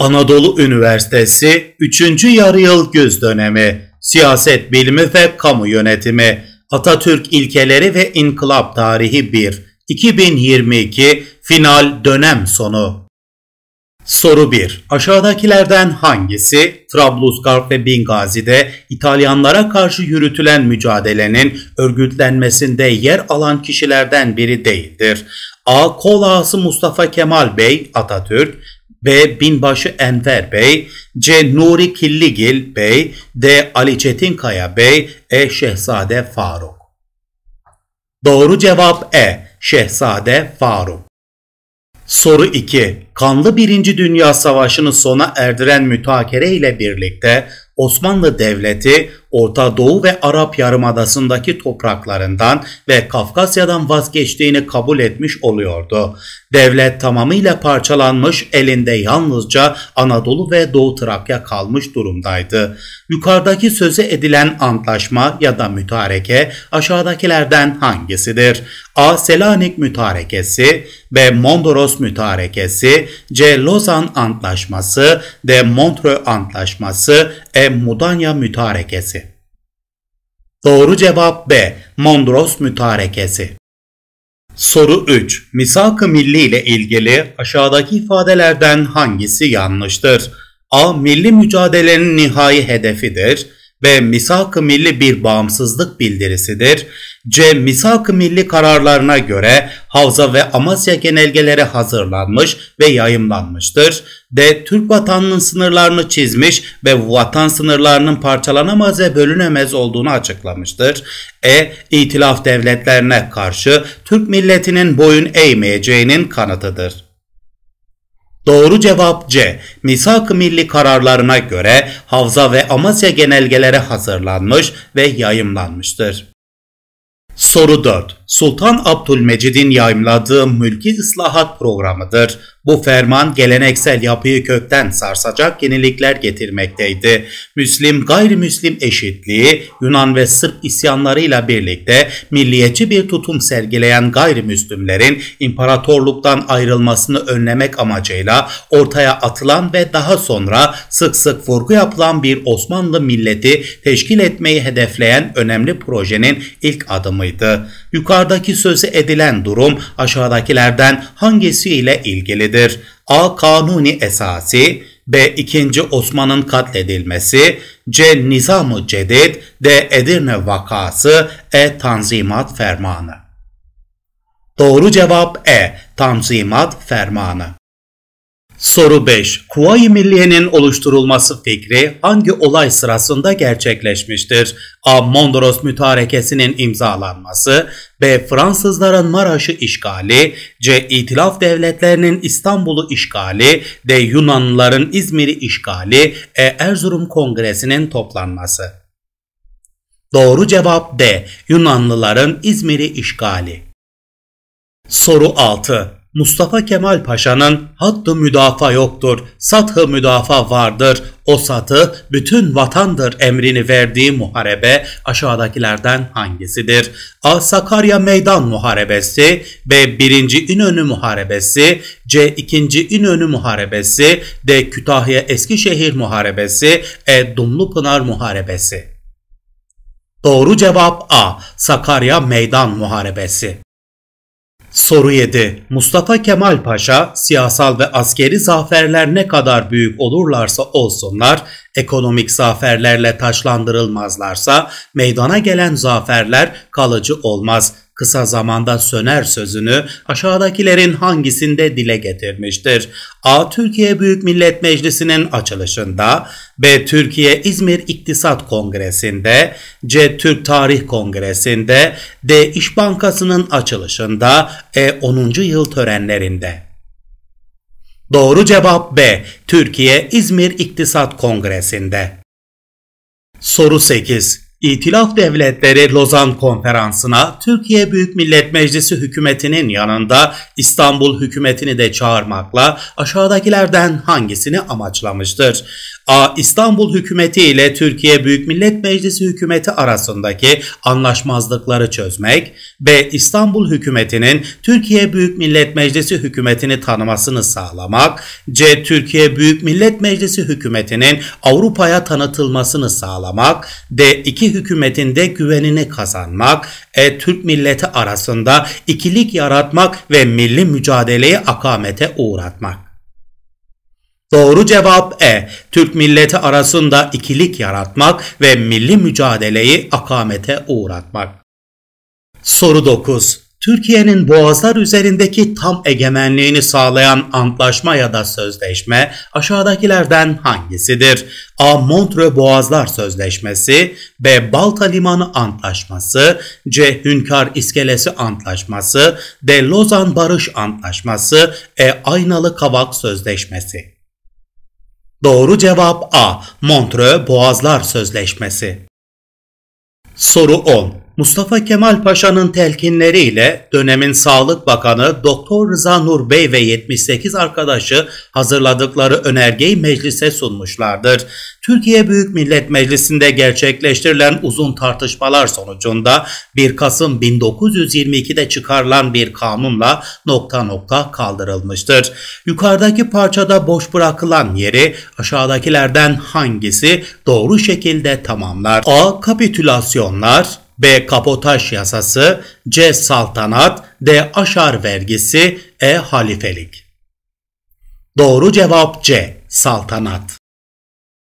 Anadolu Üniversitesi 3. Yarıyıl Göz Dönemi Siyaset Bilimi ve Kamu Yönetimi Atatürk İlkeleri ve İnkılap Tarihi 1 2022 Final Dönem Sonu Soru 1. Aşağıdakilerden hangisi Trablusgarp ve Bingazi'de İtalyanlara karşı yürütülen mücadelenin örgütlenmesinde yer alan kişilerden biri değildir? A. Kol ağası Mustafa Kemal Bey Atatürk B. Binbaşı Enver Bey, C. Nuri Killigil Bey, D. Ali Çetinkaya Bey, E. Şehzade Faruk. Doğru cevap E. Şehzade Faruk. Soru 2. Kanlı Birinci Dünya Savaşı'nı sona erdiren mütakere ile birlikte Osmanlı Devleti Orta Doğu ve Arap Yarımadası'ndaki topraklarından ve Kafkasya'dan vazgeçtiğini kabul etmiş oluyordu. Devlet tamamıyla parçalanmış, elinde yalnızca Anadolu ve Doğu Trakya kalmış durumdaydı. Yukarıdaki sözü edilen antlaşma ya da mütareke aşağıdakilerden hangisidir? A. Selanik Mütarekesi B. Mondros Mütarekesi C. Lozan Antlaşması D. Montreux Antlaşması E. Mudanya Mütarekesi Doğru cevap B. Mondros Mütarekesi. Soru 3. Misak-ı Milli ile ilgili aşağıdaki ifadelerden hangisi yanlıştır? A. Milli mücadelenin nihai hedefidir. B. Misak-ı Milli bir bağımsızlık bildirisidir. C. Misak-ı Milli kararlarına göre Havza ve Amasya genelgeleri hazırlanmış ve yayımlanmıştır. D. Türk vatanının sınırlarını çizmiş ve vatan sınırlarının parçalanamaz ve bölünemez olduğunu açıklamıştır. E. İtilaf devletlerine karşı Türk milletinin boyun eğmeyeceğinin kanıtıdır. Doğru cevap C. Misak-ı Milli kararlarına göre Havza ve Amasya genelgeleri hazırlanmış ve yayımlanmıştır. Soru 4. Sultan Abdülmecid'in yayımladığı mülki ıslahat programıdır. Bu ferman geleneksel yapıyı kökten sarsacak yenilikler getirmekteydi. Müslim gayrimüslim eşitliği Yunan ve Sırp isyanlarıyla birlikte milliyetçi bir tutum sergileyen gayrimüslimlerin imparatorluktan ayrılmasını önlemek amacıyla ortaya atılan ve daha sonra sık sık vurgu yapılan bir Osmanlı milleti teşkil etmeyi hedefleyen önemli projenin ilk adımıydı. Yukarı Yukarıdaki sözü edilen durum aşağıdakilerden hangisi ile ilgilidir? A. Kanuni esası B. İkinci Osman'ın katledilmesi C. Nizam-ı Cedid D. Edirne vakası E. Tanzimat fermanı Doğru cevap E. Tanzimat fermanı Soru 5. Kuvayi Milliye'nin oluşturulması fikri hangi olay sırasında gerçekleşmiştir? A. Mondros Mütarekesi'nin imzalanması B. Fransızların Maraş'ı işgali C. İtilaf devletlerinin İstanbul'u işgali D. Yunanlıların İzmir'i işgali E. Erzurum Kongresi'nin toplanması Doğru cevap D. Yunanlıların İzmir'i işgali Soru 6. Mustafa Kemal Paşa'nın hattı müdafa yoktur, sathı müdafa vardır, o satı bütün vatandır emrini verdiği muharebe aşağıdakilerden hangisidir? A. Sakarya Meydan Muharebesi, B. 1. İnönü Muharebesi, C. 2. İnönü Muharebesi, D. Kütahya Eskişehir Muharebesi, E. Dumlupınar Muharebesi. Doğru cevap A. Sakarya Meydan Muharebesi. Soru 7. Mustafa Kemal Paşa siyasal ve askeri zaferler ne kadar büyük olurlarsa olsunlar, ekonomik zaferlerle taşlandırılmazlarsa meydana gelen zaferler kalıcı olmaz kısa zamanda söner sözünü aşağıdakilerin hangisinde dile getirmiştir? A. Türkiye Büyük Millet Meclisi'nin açılışında, B. Türkiye İzmir İktisat Kongresi'nde, C. Türk Tarih Kongresi'nde, D. İş Bankası'nın açılışında, E. 10. yıl törenlerinde. Doğru cevap B. Türkiye İzmir İktisat Kongresi'nde. Soru 8. İtilaf Devletleri Lozan Konferansı'na Türkiye Büyük Millet Meclisi hükümetinin yanında İstanbul hükümetini de çağırmakla aşağıdakilerden hangisini amaçlamıştır? A. İstanbul hükümeti ile Türkiye Büyük Millet Meclisi hükümeti arasındaki anlaşmazlıkları çözmek. B. İstanbul hükümetinin Türkiye Büyük Millet Meclisi hükümetini tanımasını sağlamak. C. Türkiye Büyük Millet Meclisi hükümetinin Avrupa'ya tanıtılmasını sağlamak. D. İki hükümetin de güvenini kazanmak. E. Türk milleti arasında ikilik yaratmak ve milli mücadeleyi akamete uğratmak. Doğru cevap E. Türk milleti arasında ikilik yaratmak ve milli mücadeleyi akamete uğratmak. Soru 9. Türkiye'nin boğazlar üzerindeki tam egemenliğini sağlayan antlaşma ya da sözleşme aşağıdakilerden hangisidir? A. Montre Boğazlar Sözleşmesi B. Balta Limanı Antlaşması C. Hünkar İskelesi Antlaşması D. Lozan Barış Antlaşması E. Aynalı Kavak Sözleşmesi Doğru cevap A. Montreux Boğazlar Sözleşmesi. Soru 10. Mustafa Kemal Paşa'nın telkinleriyle dönemin Sağlık Bakanı Doktor Rıza Nur Bey ve 78 arkadaşı hazırladıkları önergeyi meclise sunmuşlardır. Türkiye Büyük Millet Meclisi'nde gerçekleştirilen uzun tartışmalar sonucunda 1 Kasım 1922'de çıkarılan bir kanunla nokta nokta kaldırılmıştır. Yukarıdaki parçada boş bırakılan yeri aşağıdakilerden hangisi doğru şekilde tamamlar? A. Kapitülasyonlar B. Kapotaş yasası, C. Saltanat, D. Aşar vergisi, E. Halifelik. Doğru cevap C. Saltanat.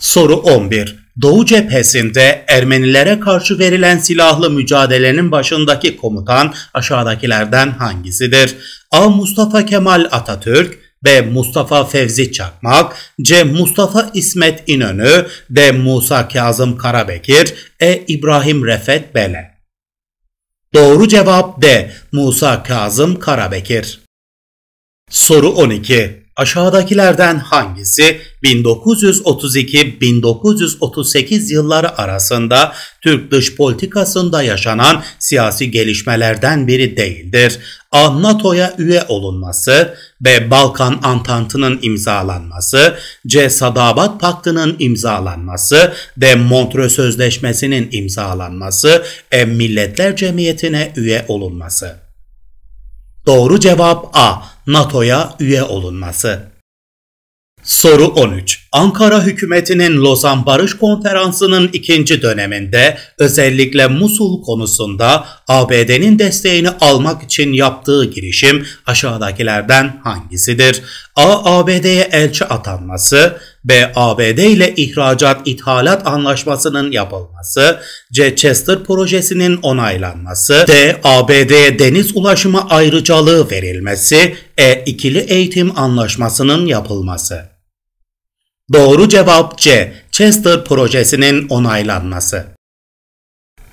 Soru 11. Doğu cephesinde Ermenilere karşı verilen silahlı mücadelenin başındaki komutan aşağıdakilerden hangisidir? A. Mustafa Kemal Atatürk B. Mustafa Fevzi Çakmak C. Mustafa İsmet İnönü D. Musa Kazım Karabekir E. İbrahim Refet Bele Doğru cevap D. Musa Kazım Karabekir Soru 12 Aşağıdakilerden hangisi 1932-1938 yılları arasında Türk dış politikasında yaşanan siyasi gelişmelerden biri değildir? A. NATO'ya üye olunması, B. Balkan Antantı'nın imzalanması, C. Sadabat Paktı'nın imzalanması, D. Montre Sözleşmesi'nin imzalanması, E. Milletler Cemiyeti'ne üye olunması. Doğru cevap A. NATO'ya üye olunması. Soru 13. Ankara hükümetinin Lozan Barış Konferansı'nın ikinci döneminde özellikle Musul konusunda ABD'nin desteğini almak için yaptığı girişim aşağıdakilerden hangisidir? A. ABD'ye elçi atanması, B. ABD ile ihracat ithalat anlaşmasının yapılması. C. Chester projesinin onaylanması. D. ABD'ye deniz ulaşımı ayrıcalığı verilmesi. E. İkili eğitim anlaşmasının yapılması. Doğru cevap C. Chester projesinin onaylanması.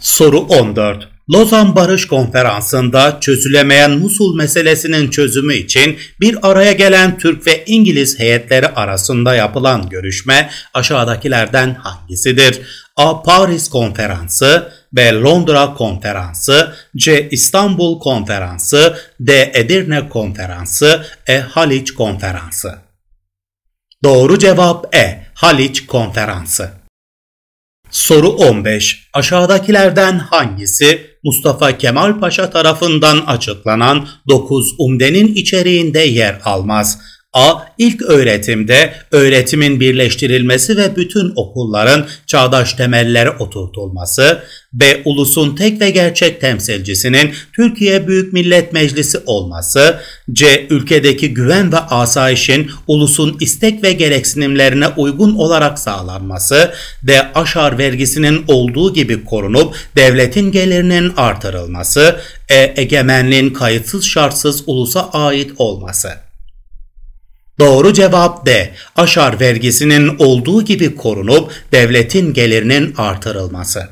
Soru 14. Lozan Barış Konferansı'nda çözülemeyen Musul meselesinin çözümü için bir araya gelen Türk ve İngiliz heyetleri arasında yapılan görüşme aşağıdakilerden hangisidir? A. Paris Konferansı B. Londra Konferansı C. İstanbul Konferansı D. Edirne Konferansı E. Haliç Konferansı Doğru cevap E. Haliç Konferansı Soru 15. Aşağıdakilerden hangisi Mustafa Kemal Paşa tarafından açıklanan 9 umdenin içeriğinde yer almaz? A. İlk öğretimde öğretimin birleştirilmesi ve bütün okulların çağdaş temellere oturtulması. B. Ulusun tek ve gerçek temsilcisinin Türkiye Büyük Millet Meclisi olması. C. Ülkedeki güven ve asayişin ulusun istek ve gereksinimlerine uygun olarak sağlanması. D. Aşar vergisinin olduğu gibi korunup devletin gelirinin artırılması. E. Egemenliğin kayıtsız şartsız ulusa ait olması. Doğru cevap D. Aşar vergisinin olduğu gibi korunup devletin gelirinin artırılması.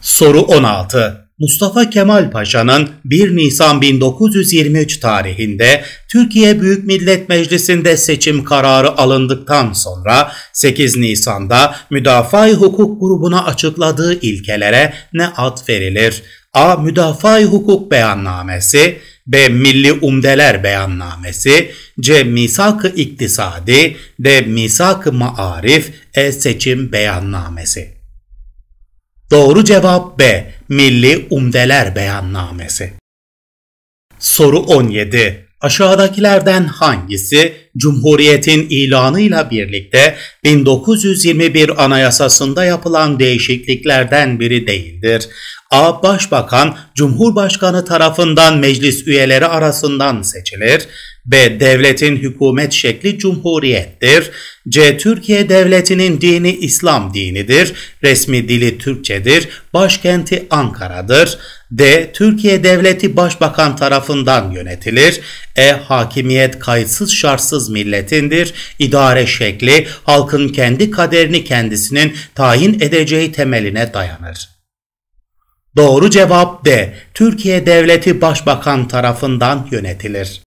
Soru 16. Mustafa Kemal Paşa'nın 1 Nisan 1923 tarihinde Türkiye Büyük Millet Meclisi'nde seçim kararı alındıktan sonra 8 Nisan'da Müdafaa-i Hukuk grubuna açıkladığı ilkelere ne ad verilir? A. Müdafaa-i Hukuk Beyannamesi B. Milli Umdeler Beyannamesi C. Misak-ı İktisadi D. Misak-ı Maarif E. Seçim Beyannamesi Doğru cevap B. Milli Umdeler Beyannamesi Soru 17 Aşağıdakilerden hangisi Cumhuriyet'in ilanıyla birlikte 1921 Anayasasında yapılan değişikliklerden biri değildir? A. Başbakan, Cumhurbaşkanı tarafından meclis üyeleri arasından seçilir. B. Devletin hükümet şekli cumhuriyettir. C. Türkiye devletinin dini İslam dinidir. Resmi dili Türkçedir. Başkenti Ankara'dır. D. Türkiye devleti başbakan tarafından yönetilir. E. Hakimiyet kayıtsız şartsız milletindir. İdare şekli halkın kendi kaderini kendisinin tayin edeceği temeline dayanır. Doğru cevap D. Türkiye devleti başbakan tarafından yönetilir.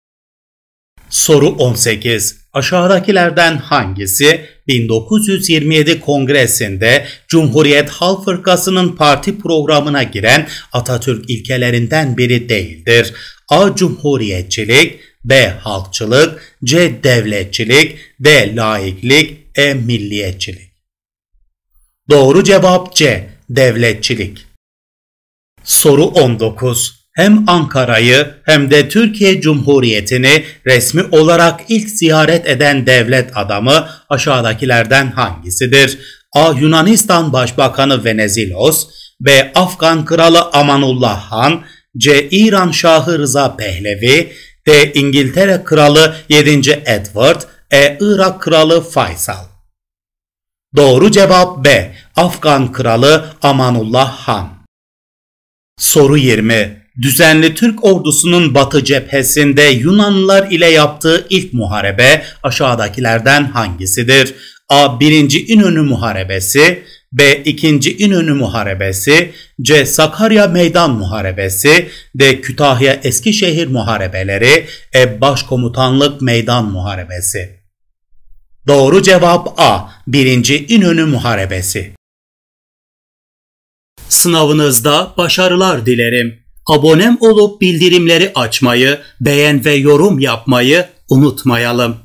Soru 18. Aşağıdakilerden hangisi 1927 Kongresi'nde Cumhuriyet Halk Fırkası'nın parti programına giren Atatürk ilkelerinden biri değildir? A. Cumhuriyetçilik, B. Halkçılık, C. Devletçilik, D. Laiklik, E. Milliyetçilik. Doğru cevap C. Devletçilik. Soru 19 hem Ankara'yı hem de Türkiye Cumhuriyeti'ni resmi olarak ilk ziyaret eden devlet adamı aşağıdakilerden hangisidir? A. Yunanistan Başbakanı Venizelos B. Afgan Kralı Amanullah Han C. İran Şahı Rıza Pehlevi D. İngiltere Kralı 7. Edward E. Irak Kralı Faysal Doğru cevap B. Afgan Kralı Amanullah Han Soru 20. Düzenli Türk ordusunun batı cephesinde Yunanlılar ile yaptığı ilk muharebe aşağıdakilerden hangisidir? A. 1. İnönü Muharebesi B. 2. İnönü Muharebesi C. Sakarya Meydan Muharebesi D. Kütahya Eskişehir Muharebeleri E. Başkomutanlık Meydan Muharebesi Doğru cevap A. 1. İnönü Muharebesi Sınavınızda başarılar dilerim abonem olup bildirimleri açmayı, beğen ve yorum yapmayı unutmayalım.